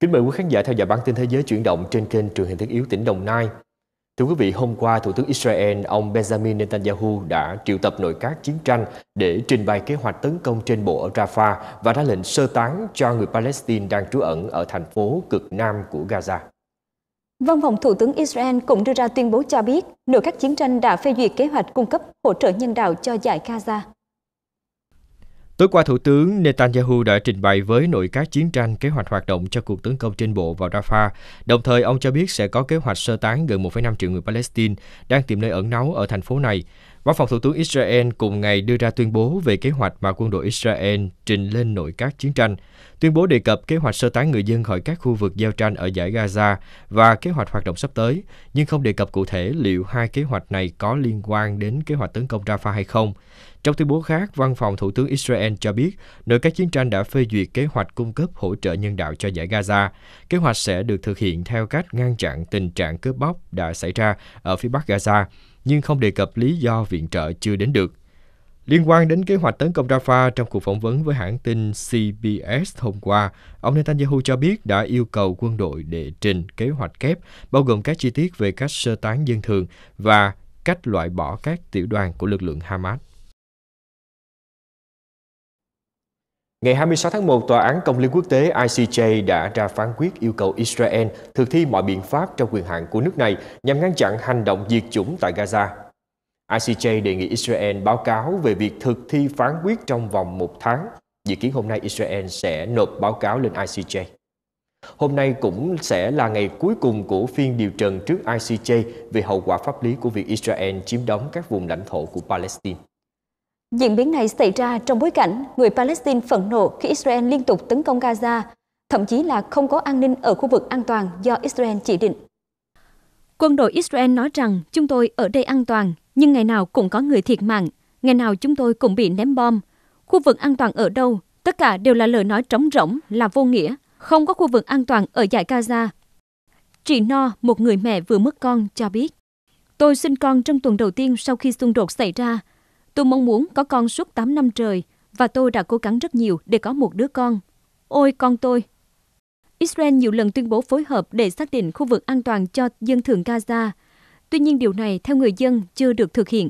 Kính mời quý khán giả theo dõi bản tin thế giới chuyển động trên kênh truyền hình thiết yếu tỉnh Đồng Nai. Thưa quý vị, hôm qua Thủ tướng Israel ông Benjamin Netanyahu đã triệu tập nội các chiến tranh để trình bày kế hoạch tấn công trên bộ ở Rafah và ra lệnh sơ tán cho người Palestine đang trú ẩn ở thành phố cực nam của Gaza. Văn phòng Thủ tướng Israel cũng đưa ra tuyên bố cho biết nội các chiến tranh đã phê duyệt kế hoạch cung cấp hỗ trợ nhân đạo cho giải Gaza. Tối qua, Thủ tướng Netanyahu đã trình bày với nội các chiến tranh kế hoạch hoạt động cho cuộc tấn công trên bộ vào Rafah. Đồng thời, ông cho biết sẽ có kế hoạch sơ tán gần 1,5 triệu người Palestine đang tìm nơi ẩn náu ở thành phố này. Văn phòng Thủ tướng Israel cùng ngày đưa ra tuyên bố về kế hoạch mà quân đội Israel trình lên nội các chiến tranh. Tuyên bố đề cập kế hoạch sơ tán người dân khỏi các khu vực giao tranh ở giải Gaza và kế hoạch hoạt động sắp tới, nhưng không đề cập cụ thể liệu hai kế hoạch này có liên quan đến kế hoạch tấn công Rafah hay không. Trong tuyên bố khác, Văn phòng Thủ tướng Israel cho biết nội các chiến tranh đã phê duyệt kế hoạch cung cấp hỗ trợ nhân đạo cho giải Gaza. Kế hoạch sẽ được thực hiện theo cách ngăn chặn tình trạng cướp bóc đã xảy ra ở phía bắc Gaza nhưng không đề cập lý do viện trợ chưa đến được. Liên quan đến kế hoạch tấn công Rafah trong cuộc phỏng vấn với hãng tin CBS hôm qua, ông Netanyahu cho biết đã yêu cầu quân đội đệ trình kế hoạch kép, bao gồm các chi tiết về cách sơ tán dân thường và cách loại bỏ các tiểu đoàn của lực lượng Hamas. Ngày 26 tháng 1, Tòa án Công lý Quốc tế ICJ đã ra phán quyết yêu cầu Israel thực thi mọi biện pháp trong quyền hạn của nước này nhằm ngăn chặn hành động diệt chủng tại Gaza. ICJ đề nghị Israel báo cáo về việc thực thi phán quyết trong vòng một tháng. Dự kiến hôm nay Israel sẽ nộp báo cáo lên ICJ. Hôm nay cũng sẽ là ngày cuối cùng của phiên điều trần trước ICJ về hậu quả pháp lý của việc Israel chiếm đóng các vùng lãnh thổ của Palestine. Diễn biến này xảy ra trong bối cảnh người Palestine phẫn nộ khi Israel liên tục tấn công Gaza, thậm chí là không có an ninh ở khu vực an toàn do Israel chỉ định. Quân đội Israel nói rằng chúng tôi ở đây an toàn, nhưng ngày nào cũng có người thiệt mạng, ngày nào chúng tôi cũng bị ném bom. Khu vực an toàn ở đâu? Tất cả đều là lời nói trống rỗng, là vô nghĩa, không có khu vực an toàn ở giải Gaza. Chị No, một người mẹ vừa mất con, cho biết. Tôi sinh con trong tuần đầu tiên sau khi xung đột xảy ra, Tôi mong muốn có con suốt 8 năm trời và tôi đã cố gắng rất nhiều để có một đứa con. Ôi con tôi! Israel nhiều lần tuyên bố phối hợp để xác định khu vực an toàn cho dân thường Gaza. Tuy nhiên điều này theo người dân chưa được thực hiện.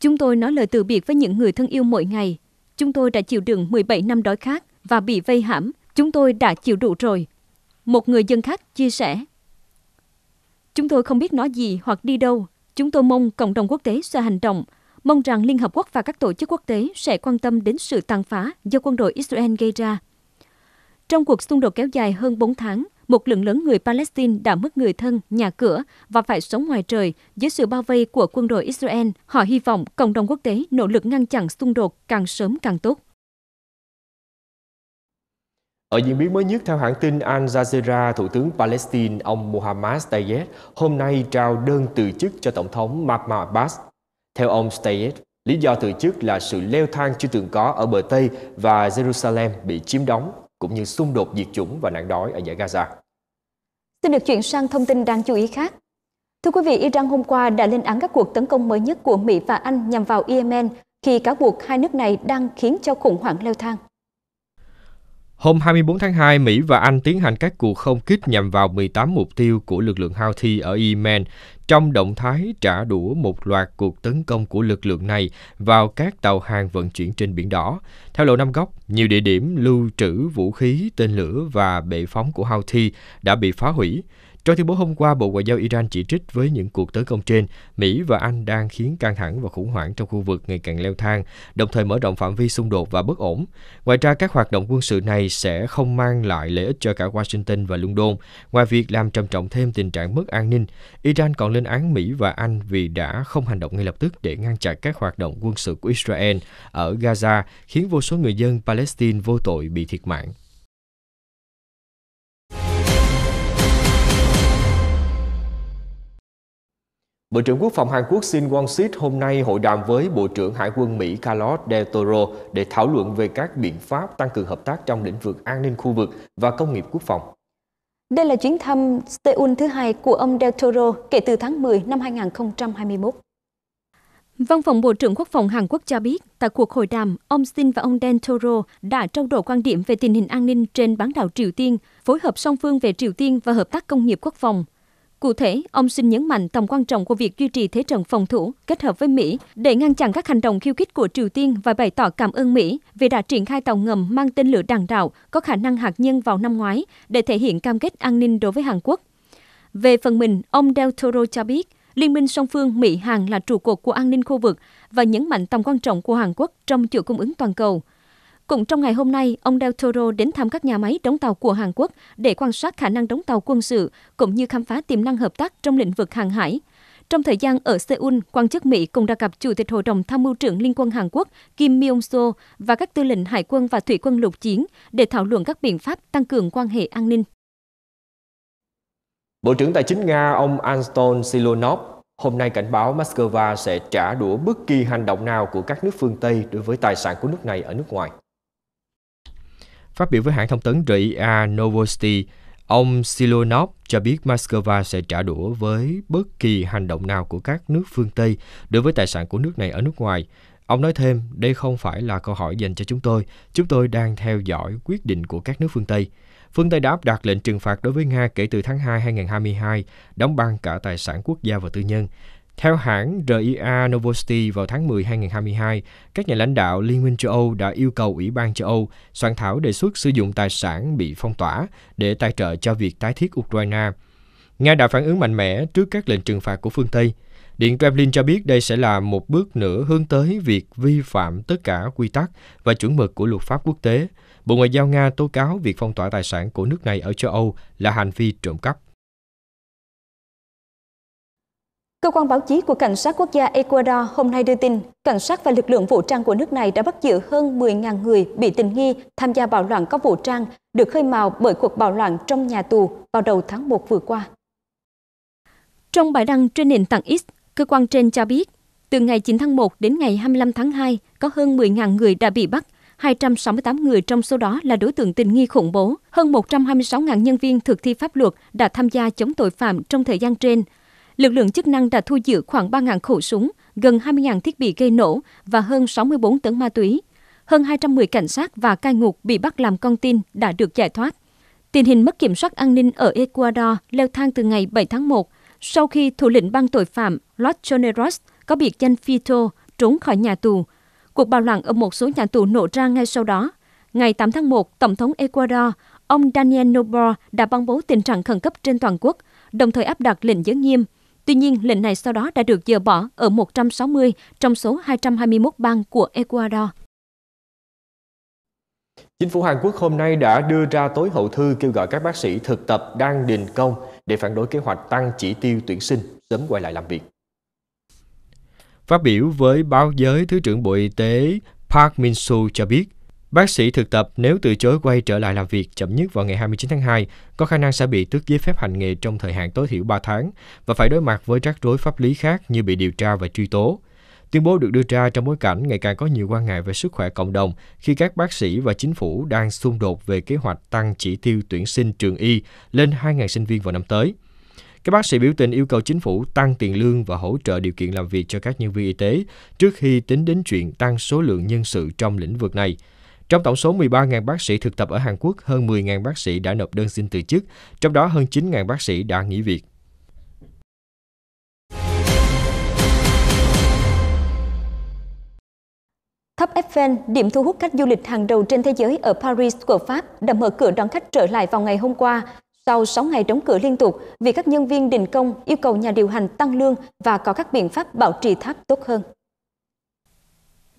Chúng tôi nói lời từ biệt với những người thân yêu mỗi ngày. Chúng tôi đã chịu đựng 17 năm đói khát và bị vây hãm. Chúng tôi đã chịu đủ rồi. Một người dân khác chia sẻ. Chúng tôi không biết nói gì hoặc đi đâu. Chúng tôi mong cộng đồng quốc tế sẽ hành động mong rằng Liên Hợp Quốc và các tổ chức quốc tế sẽ quan tâm đến sự tàn phá do quân đội Israel gây ra. Trong cuộc xung đột kéo dài hơn 4 tháng, một lượng lớn người Palestine đã mất người thân, nhà cửa và phải sống ngoài trời dưới sự bao vây của quân đội Israel. Họ hy vọng cộng đồng quốc tế nỗ lực ngăn chặn xung đột càng sớm càng tốt. Ở diễn biến mới nhất theo hãng tin Al Jazeera, Thủ tướng Palestine ông Mohammad Tayyip hôm nay trao đơn từ chức cho Tổng thống Mahmoud Abbas theo ông Stayet, lý do từ chức là sự leo thang chưa từng có ở bờ Tây và Jerusalem bị chiếm đóng, cũng như xung đột diệt chủng và nạn đói ở giải Gaza. Xin được chuyển sang thông tin đáng chú ý khác. Thưa quý vị, Iran hôm qua đã lên án các cuộc tấn công mới nhất của Mỹ và Anh nhằm vào Yemen khi cáo buộc hai nước này đang khiến cho khủng hoảng leo thang. Hôm 24 tháng 2, Mỹ và Anh tiến hành các cuộc không kích nhằm vào 18 mục tiêu của lực lượng Houthi ở Yemen trong động thái trả đũa một loạt cuộc tấn công của lực lượng này vào các tàu hàng vận chuyển trên Biển Đỏ. Theo Lộ Năm Góc, nhiều địa điểm lưu trữ vũ khí, tên lửa và bệ phóng của Houthi đã bị phá hủy. Trong tuyên bố hôm qua, Bộ Ngoại giao Iran chỉ trích với những cuộc tấn công trên, Mỹ và Anh đang khiến căng thẳng và khủng hoảng trong khu vực ngày càng leo thang, đồng thời mở rộng phạm vi xung đột và bất ổn. Ngoài ra, các hoạt động quân sự này sẽ không mang lại lợi ích cho cả Washington và London. Ngoài việc làm trầm trọng thêm tình trạng mất an ninh, Iran còn lên án Mỹ và Anh vì đã không hành động ngay lập tức để ngăn chặn các hoạt động quân sự của Israel ở Gaza, khiến vô số người dân Palestine vô tội bị thiệt mạng. Bộ trưởng Quốc phòng Hàn Quốc Shin Won-sik hôm nay hội đàm với Bộ trưởng Hải quân Mỹ Carlos Del Toro để thảo luận về các biện pháp tăng cường hợp tác trong lĩnh vực an ninh khu vực và công nghiệp quốc phòng. Đây là chuyến thăm Seoul thứ hai của ông Del Toro kể từ tháng 10 năm 2021. Văn phòng Bộ trưởng Quốc phòng Hàn Quốc cho biết, tại cuộc hội đàm, ông Shin và ông Del Toro đã trao đổi quan điểm về tình hình an ninh trên bán đảo Triều Tiên, phối hợp song phương về Triều Tiên và hợp tác công nghiệp quốc phòng, Cụ thể, ông xin nhấn mạnh tầm quan trọng của việc duy trì thế trận phòng thủ kết hợp với Mỹ để ngăn chặn các hành động khiêu khích của Triều Tiên và bày tỏ cảm ơn Mỹ vì đã triển khai tàu ngầm mang tên lửa đạn đạo có khả năng hạt nhân vào năm ngoái để thể hiện cam kết an ninh đối với Hàn Quốc. Về phần mình, ông Del Toro cho biết, Liên minh song phương Mỹ-Hàn là trụ cột của an ninh khu vực và nhấn mạnh tầm quan trọng của Hàn Quốc trong chuỗi cung ứng toàn cầu – cũng trong ngày hôm nay, ông Del Toro đến thăm các nhà máy đóng tàu của Hàn Quốc để quan sát khả năng đóng tàu quân sự cũng như khám phá tiềm năng hợp tác trong lĩnh vực hàng hải. Trong thời gian ở Seoul, quan chức Mỹ cũng đã gặp Chủ tịch Hội đồng Tham mưu trưởng Liên quân Hàn Quốc Kim Myung-so và các tư lệnh Hải quân và Thủy quân lục chiến để thảo luận các biện pháp tăng cường quan hệ an ninh. Bộ trưởng Tài chính Nga ông Anton Silonov hôm nay cảnh báo Moscow sẽ trả đũa bất kỳ hành động nào của các nước phương Tây đối với tài sản của nước này ở nước ngoài. Phát biểu với hãng thông tấn RIA Novosti, ông Silonov cho biết Moscow sẽ trả đũa với bất kỳ hành động nào của các nước phương Tây đối với tài sản của nước này ở nước ngoài. Ông nói thêm, đây không phải là câu hỏi dành cho chúng tôi. Chúng tôi đang theo dõi quyết định của các nước phương Tây. Phương Tây đã áp đặt lệnh trừng phạt đối với Nga kể từ tháng 2 2022, đóng băng cả tài sản quốc gia và tư nhân. Theo hãng RIA Novosti vào tháng 10 2022, các nhà lãnh đạo Liên minh châu Âu đã yêu cầu Ủy ban châu Âu soạn thảo đề xuất sử dụng tài sản bị phong tỏa để tài trợ cho việc tái thiết Ukraine. Nga đã phản ứng mạnh mẽ trước các lệnh trừng phạt của phương Tây. Điện Kremlin cho biết đây sẽ là một bước nữa hướng tới việc vi phạm tất cả quy tắc và chuẩn mực của luật pháp quốc tế. Bộ Ngoại giao Nga tố cáo việc phong tỏa tài sản của nước này ở châu Âu là hành vi trộm cắp. Cơ quan báo chí của Cảnh sát Quốc gia Ecuador hôm nay đưa tin, cảnh sát và lực lượng vũ trang của nước này đã bắt giữ hơn 10.000 người bị tình nghi tham gia bạo loạn có vũ trang, được khơi mào bởi cuộc bạo loạn trong nhà tù vào đầu tháng 1 vừa qua. Trong bài đăng trên nền tảng X, cơ quan trên cho biết, từ ngày 9 tháng 1 đến ngày 25 tháng 2, có hơn 10.000 người đã bị bắt, 268 người trong số đó là đối tượng tình nghi khủng bố. Hơn 126.000 nhân viên thực thi pháp luật đã tham gia chống tội phạm trong thời gian trên – lực lượng chức năng đã thu giữ khoảng 3.000 khẩu súng, gần 20.000 thiết bị gây nổ và hơn 64 tấn ma túy. Hơn 210 cảnh sát và cai ngục bị bắt làm con tin đã được giải thoát. Tình hình mất kiểm soát an ninh ở Ecuador leo thang từ ngày 7 tháng 1 sau khi thủ lĩnh băng tội phạm Los Choneros có biệt danh Fito trốn khỏi nhà tù. Cuộc bạo loạn ở một số nhà tù nổ ra ngay sau đó. Ngày 8 tháng 1, Tổng thống Ecuador, ông Daniel Noboa đã ban bố tình trạng khẩn cấp trên toàn quốc, đồng thời áp đặt lệnh giới nghiêm – Tuy nhiên, lệnh này sau đó đã được dỡ bỏ ở 160 trong số 221 bang của Ecuador. Chính phủ Hàn Quốc hôm nay đã đưa ra tối hậu thư kêu gọi các bác sĩ thực tập đang đình công để phản đối kế hoạch tăng chỉ tiêu tuyển sinh sớm quay lại làm việc. Phát biểu với báo giới, Thứ trưởng Bộ Y tế Park Min-soo cho biết, Bác sĩ thực tập nếu từ chối quay trở lại làm việc chậm nhất vào ngày 29 tháng 2 có khả năng sẽ bị tước giấy phép hành nghề trong thời hạn tối thiểu 3 tháng và phải đối mặt với rắc rối pháp lý khác như bị điều tra và truy tố. Tuyên bố được đưa ra trong bối cảnh ngày càng có nhiều quan ngại về sức khỏe cộng đồng khi các bác sĩ và chính phủ đang xung đột về kế hoạch tăng chỉ tiêu tuyển sinh trường y lên 2.000 sinh viên vào năm tới. Các bác sĩ biểu tình yêu cầu chính phủ tăng tiền lương và hỗ trợ điều kiện làm việc cho các nhân viên y tế trước khi tính đến chuyện tăng số lượng nhân sự trong lĩnh vực này – trong tổng số 13.000 bác sĩ thực tập ở Hàn Quốc, hơn 10.000 bác sĩ đã nộp đơn xin từ chức, trong đó hơn 9.000 bác sĩ đã nghỉ việc. Tháp Eiffel, điểm thu hút khách du lịch hàng đầu trên thế giới ở Paris của Pháp, đã mở cửa đón khách trở lại vào ngày hôm qua. Sau 6 ngày đóng cửa liên tục, vì các nhân viên đình công yêu cầu nhà điều hành tăng lương và có các biện pháp bảo trì tháp tốt hơn.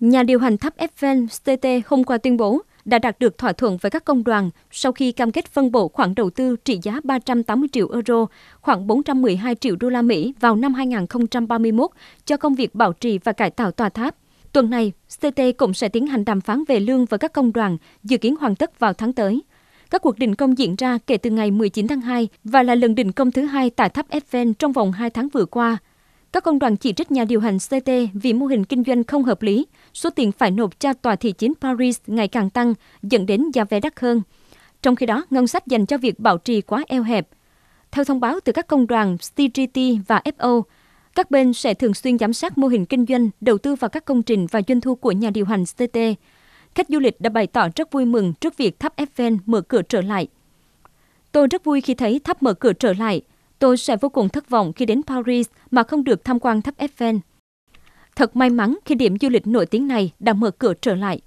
Nhà điều hành tháp Eiffel CT hôm qua tuyên bố đã đạt được thỏa thuận với các công đoàn sau khi cam kết phân bổ khoản đầu tư trị giá 380 triệu euro, khoảng 412 triệu đô la Mỹ vào năm 2031 cho công việc bảo trì và cải tạo tòa tháp. Tuần này, CT cũng sẽ tiến hành đàm phán về lương với các công đoàn, dự kiến hoàn tất vào tháng tới. Các cuộc đình công diễn ra kể từ ngày 19 tháng 2 và là lần đình công thứ hai tại tháp Eiffel trong vòng 2 tháng vừa qua, các công đoàn chỉ trích nhà điều hành CT vì mô hình kinh doanh không hợp lý, số tiền phải nộp cho tòa thị chính Paris ngày càng tăng, dẫn đến giá vé đắt hơn. Trong khi đó, ngân sách dành cho việc bảo trì quá eo hẹp. Theo thông báo từ các công đoàn CGT và FO, các bên sẽ thường xuyên giám sát mô hình kinh doanh, đầu tư vào các công trình và doanh thu của nhà điều hành CT. Khách du lịch đã bày tỏ rất vui mừng trước việc tháp Eiffel mở cửa trở lại. Tôi rất vui khi thấy tháp mở cửa trở lại, Tôi sẽ vô cùng thất vọng khi đến Paris mà không được tham quan tháp Eiffel. Thật may mắn khi điểm du lịch nổi tiếng này đã mở cửa trở lại.